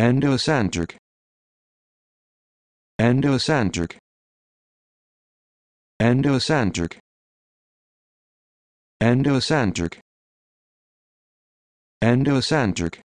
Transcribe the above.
endocentric endocentric endocentric endocentric endocentric